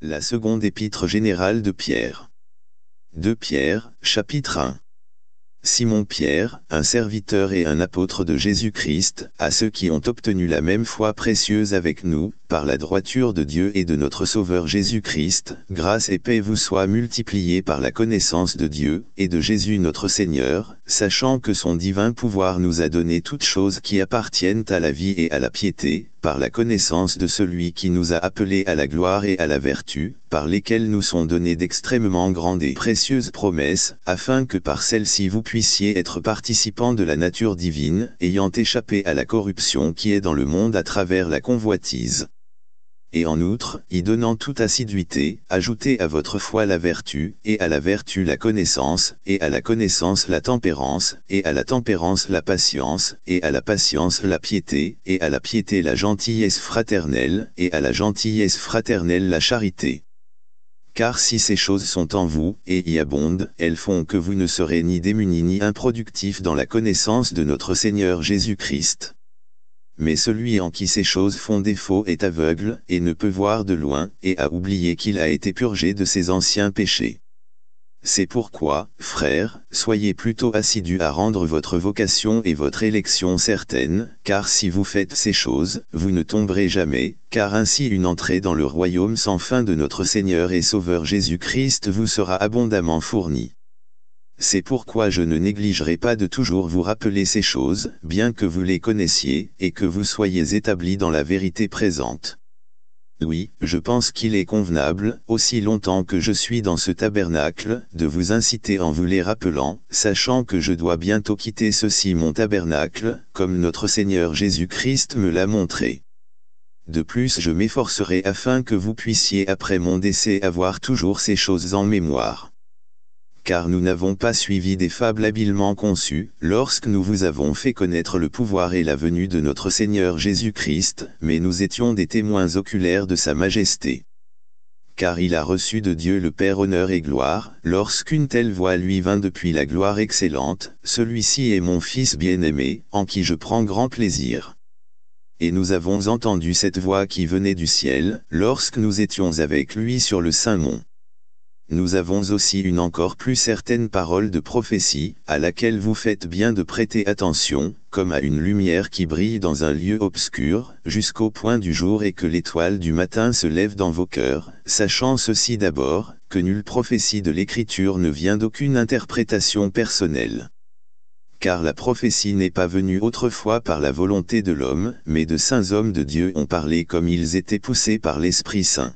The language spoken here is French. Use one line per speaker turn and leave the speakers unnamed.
La seconde épître générale de Pierre. 2 Pierre, chapitre 1. Simon Pierre, un serviteur et un apôtre de Jésus-Christ, à ceux qui ont obtenu la même foi précieuse avec nous, par la droiture de Dieu et de notre Sauveur Jésus-Christ, grâce et paix vous soient multipliées par la connaissance de Dieu, et de Jésus notre Seigneur, sachant que son divin pouvoir nous a donné toutes choses qui appartiennent à la vie et à la piété, par la connaissance de celui qui nous a appelés à la gloire et à la vertu, par lesquelles nous sont données d'extrêmement grandes et précieuses promesses, afin que par celles-ci vous puissiez être participants de la nature divine, ayant échappé à la corruption qui est dans le monde à travers la convoitise et en outre, y donnant toute assiduité, ajoutez à votre foi la vertu, et à la vertu la connaissance, et à la connaissance la tempérance, et à la tempérance la patience, et à la patience la piété, et à la piété la gentillesse fraternelle, et à la gentillesse fraternelle la charité. Car si ces choses sont en vous, et y abondent, elles font que vous ne serez ni démunis ni improductifs dans la connaissance de notre Seigneur Jésus-Christ mais celui en qui ces choses font défaut est aveugle et ne peut voir de loin et a oublié qu'il a été purgé de ses anciens péchés. C'est pourquoi, frères, soyez plutôt assidus à rendre votre vocation et votre élection certaines, car si vous faites ces choses, vous ne tomberez jamais, car ainsi une entrée dans le royaume sans fin de notre Seigneur et Sauveur Jésus-Christ vous sera abondamment fournie. C'est pourquoi je ne négligerai pas de toujours vous rappeler ces choses, bien que vous les connaissiez, et que vous soyez établis dans la vérité présente. Oui, je pense qu'il est convenable, aussi longtemps que je suis dans ce tabernacle, de vous inciter en vous les rappelant, sachant que je dois bientôt quitter ceci mon tabernacle, comme notre Seigneur Jésus-Christ me l'a montré. De plus je m'efforcerai afin que vous puissiez après mon décès avoir toujours ces choses en mémoire car nous n'avons pas suivi des fables habilement conçues, lorsque nous vous avons fait connaître le pouvoir et la venue de notre Seigneur Jésus-Christ, mais nous étions des témoins oculaires de sa majesté. Car il a reçu de Dieu le Père honneur et gloire, lorsqu'une telle voix lui vint depuis la gloire excellente, celui-ci est mon Fils bien-aimé, en qui je prends grand plaisir et nous avons entendu cette voix qui venait du ciel, lorsque nous étions avec lui sur le Saint-Mont nous avons aussi une encore plus certaine parole de prophétie, à laquelle vous faites bien de prêter attention, comme à une lumière qui brille dans un lieu obscur, jusqu'au point du jour et que l'étoile du matin se lève dans vos cœurs, sachant ceci d'abord, que nulle prophétie de l'Écriture ne vient d'aucune interprétation personnelle. Car la prophétie n'est pas venue autrefois par la volonté de l'homme, mais de saints hommes de Dieu ont parlé comme ils étaient poussés par l'Esprit Saint.